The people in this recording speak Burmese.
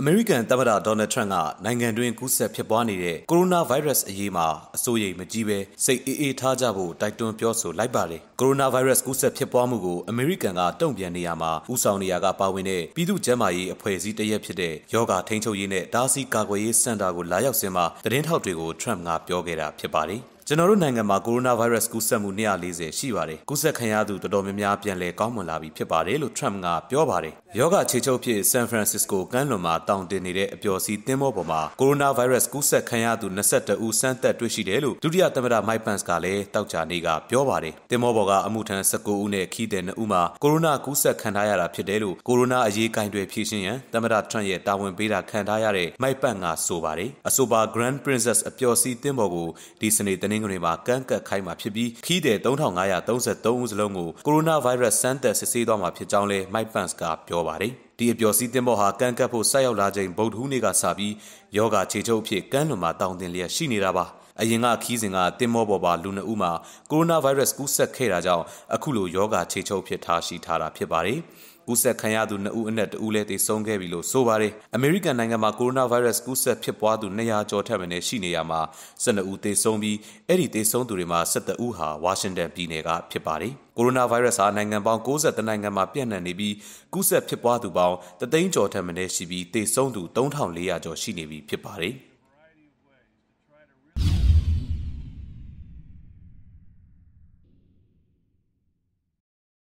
အမေရိကန်တပ်ဗဒဒေါ်နယ်ထရန့်ကနိုင်ငံတွင်းကူးစက်ဖြစ်ပွားနေတဲ့ကိုရိုနာဗိုင်းရပ်စ်အရေးမှာအစိုးရမကြီးပဲစိတ်အေးအေးထားကြဖို့တိုက်တွန်းပြောဆိုလိုက်ပါတယ်။ကိုရိုနာဗိုင်းရပ်စ်ကူးစက်ဖြစ်ပွားမှုကိုအမေရိကန်ကတုံ့ပြန်နေရမှာဥဆောင်နေရကပါဝင်တဲ့ပြည်သူ့ကျန်းမာရေးအဖွဲ့အစည်းတရက်ဖြစ်တဲ့ယောဂထိန်းချုပ်ရေးနဲ့ဒါစီကာကွယ်ရေးစင်တာကိုလာရောက်စဉ်မှာသတင်းထောက်တွေကိုထရန့်ကပြောခဲ့တာဖြစ်ပါတယ်။ကျွန်တော်တို့နိုင်ငံမှာကိုရိုနာဗိုင်းရပ်စ်ကူးစက်မှု140ရှိပါတယ်။ကူးစက်ခံရသူတော်တော်များများပြန်လည်ကောင်းမွန်လာပြီဖြစ်ပါတယ်လို့ Trump ကပြောပါတယ်။ယောဂခြေချုပ်ဖြစ် San Francisco ကမ်းလွန်မှာတောင်တင်နေတဲ့အပျော်စီးသင်းမောပေါ်မှာကိုရိုနာဗိုင်းရပ်စ်ကူးစက်ခံရသူ22ဦးစမ်းသပ်တွေ့ရှိတယ်လို့ဒုတိယသမ္မတ Mike Pence ကလည်းတောက်ချနေကပြောပါတယ်။သင်းမောပေါ်ကအမှုထမ်း19ဦးနဲ့ခီးတဲ့2ဦးမှာကိုရိုနာကူးစက်ခံထားရတာဖြစ်တယ်လို့ကိုရိုနာအရေးကိန်းတွေဖြေရှင်းရန်သမ္မတ Trump ရဲ့တာဝန်ပေးတာခံထားရတဲ့ Mike Pence ကဆိုပါတယ်။အဆိုပါ Grand Princess အပျော်စီးသင်းမောကိုဒီစနေတနင်္င်္ဂနွေမှာကန့်ကတ်ခိုင်းမှာဖြစ်ပြီးခီးတယ်3533ဦးစလုံးကိုကိုရိုနာဗိုင်းရပ်စ်စမ်းသပ်စစ်ဆေးသွားမှာဖြစ်ကြောင်းလည်း Mike Pence ကပြောပါတယ်။ဒီအပျော်စီးသင်္ဘောဟာကမ်းကပ်ဖို့ဆက်ရောက်လာချိန်ဗုဒ္ဓဟူးနေ့ကစပြီးယောဂခြေချုပ်အဖြစ်ကမ်းလွန်မှာတောင်းတင်လျက်ရှိနေတာပါအရင်ကခီးစဉ်ကတင်မောပေါ်ပါလူနှုတ်ဦးမှာကိုရိုနာဗိုင်းရပ်စ်ကူးစက်ခဲ့တာကြောင့်အခုလိုယောဂခြေချုပ်ဖြစ်ထားရှိထားတာဖြစ်ပါတယ်ကူးစက်ခံရသူ2ဦးအနက်2ဦးလည်းသေဆုံးခဲ့ပြီလို့ဆိုပါတယ်။အမေရိကန်နိုင်ငံမှာကိုရိုနာဗိုင်းရပ်စ်ကူးစက်ဖြစ်ပွားသူ200ကျော်ထက်မနည်းရှိနေရမှာ12ဦးသေဆုံးပြီးအဲ့ဒီသေဆုံးသူတွေမှာ17ဦးဟာဝါရှင်တန်ပြည်နယ်ကဖြစ်ပါတယ်။ကိုရိုနာဗိုင်းရပ်စ်ဟာနိုင်ငံပေါင်း60နိုင်ငံမှာပြန့်နှံ့နေပြီးကူးစက်ဖြစ်ပွားသူပေါင်းပေါင်းတသိန်းကျော်ထက်မနည်းရှိပြီးတေဆုံးသူ3400ကျော်ရှိနေပြီဖြစ်ပါတယ်။